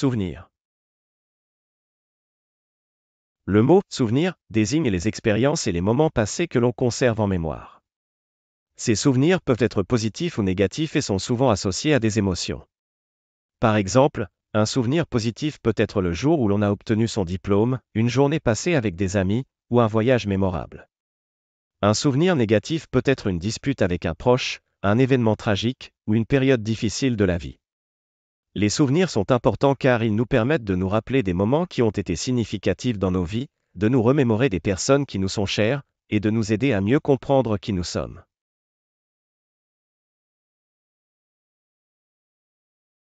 Souvenir. Le mot souvenir désigne les expériences et les moments passés que l'on conserve en mémoire. Ces souvenirs peuvent être positifs ou négatifs et sont souvent associés à des émotions. Par exemple, un souvenir positif peut être le jour où l'on a obtenu son diplôme, une journée passée avec des amis, ou un voyage mémorable. Un souvenir négatif peut être une dispute avec un proche, un événement tragique, ou une période difficile de la vie. Les souvenirs sont importants car ils nous permettent de nous rappeler des moments qui ont été significatifs dans nos vies, de nous remémorer des personnes qui nous sont chères, et de nous aider à mieux comprendre qui nous sommes.